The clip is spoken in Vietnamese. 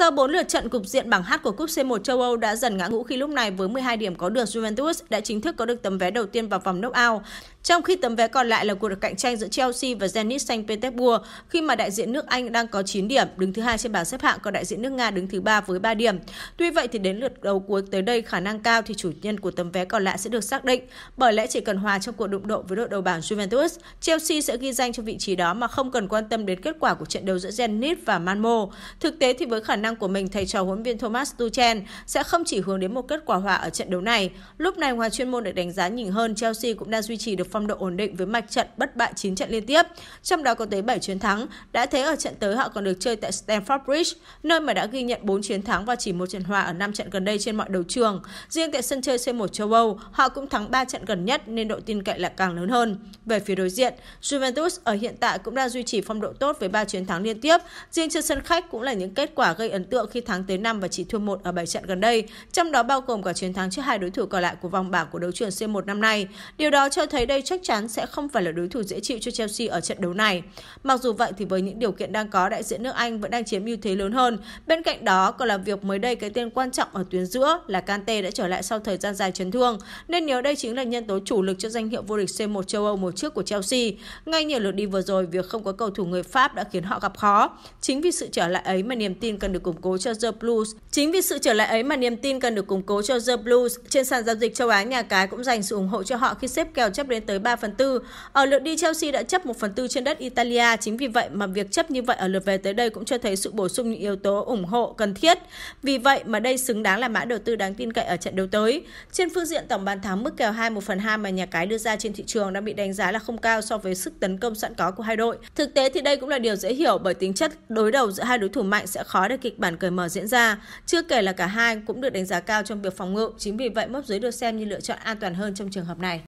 Sau 4 lượt trận cục diện bảng H của cúp C1 châu Âu đã dần ngã ngũ khi lúc này với 12 điểm có được Juventus đã chính thức có được tấm vé đầu tiên vào vòng knock-out. Trong khi tấm vé còn lại là cuộc cạnh tranh giữa Chelsea và Zenit Saint Petersburg khi mà đại diện nước Anh đang có 9 điểm, đứng thứ hai trên bảng xếp hạng còn đại diện nước Nga đứng thứ ba với 3 điểm. Tuy vậy thì đến lượt đấu cuối tới đây khả năng cao thì chủ nhân của tấm vé còn lại sẽ được xác định, bởi lẽ chỉ cần hòa trong cuộc đụng độ với đội đầu bảng Juventus, Chelsea sẽ ghi danh cho vị trí đó mà không cần quan tâm đến kết quả của trận đấu giữa Zenit và Malmo. Thực tế thì với khả năng năng của mình, thầy trò huấn viên Thomas Tuchel sẽ không chỉ hướng đến một kết quả hòa ở trận đấu này. Lúc này ngoài chuyên môn được đánh giá nhìn hơn, Chelsea cũng đang duy trì được phong độ ổn định với mạch trận bất bại 9 trận liên tiếp, trong đó có tới 7 chiến thắng. Đã thế ở trận tới họ còn được chơi tại Stamford Bridge, nơi mà đã ghi nhận 4 chiến thắng và chỉ một trận hòa ở 5 trận gần đây trên mọi đấu trường. Riêng tại sân chơi C1 châu Âu, họ cũng thắng 3 trận gần nhất nên độ tin cậy lại càng lớn hơn. Về phía đối diện, Juventus ở hiện tại cũng đang duy trì phong độ tốt với 3 chiến thắng liên tiếp. Riêng trên sân khách cũng là những kết quả gây ấn ấn tượng khi thắng tới 5 và chỉ thua 1 ở 7 trận gần đây, trong đó bao gồm cả chiến thắng trước hai đối thủ còn lại của vòng bảng của đấu trường C1 năm nay. Điều đó cho thấy đây chắc chắn sẽ không phải là đối thủ dễ chịu cho Chelsea ở trận đấu này. Mặc dù vậy thì với những điều kiện đang có, đại diện nước Anh vẫn đang chiếm ưu thế lớn hơn. Bên cạnh đó còn là việc mới đây cái tên quan trọng ở tuyến giữa là Kante đã trở lại sau thời gian dài chấn thương, nên nếu đây chính là nhân tố chủ lực cho danh hiệu vô địch C1 châu Âu mùa trước của Chelsea. Ngay nhiều lượt đi vừa rồi, việc không có cầu thủ người Pháp đã khiến họ gặp khó. Chính vì sự trở lại ấy mà niềm tin cần được củng cố cho The Blues. Chính vì sự trở lại ấy mà niềm tin cần được củng cố cho The Blues. Trên sàn giao dịch châu Á, nhà cái cũng dành sự ủng hộ cho họ khi xếp kèo chấp đến tới 3 phần 4. Ở lượt đi Chelsea đã chấp 1 phần 4 trên đất Italia. Chính vì vậy mà việc chấp như vậy ở lượt về tới đây cũng cho thấy sự bổ sung những yếu tố ủng hộ cần thiết. Vì vậy mà đây xứng đáng là mã đầu tư đáng tin cậy ở trận đấu tới. Trên phương diện tổng bàn thắng mức kèo 2 1 phần 2 mà nhà cái đưa ra trên thị trường đã bị đánh giá là không cao so với sức tấn công sẵn có của hai đội. Thực tế thì đây cũng là điều dễ hiểu bởi tính chất đối đầu giữa hai đối thủ mạnh sẽ khó để kịch kịch bản cởi mở diễn ra. Chưa kể là cả hai cũng được đánh giá cao trong việc phòng ngự, chính vì vậy mốc dưới được xem như lựa chọn an toàn hơn trong trường hợp này.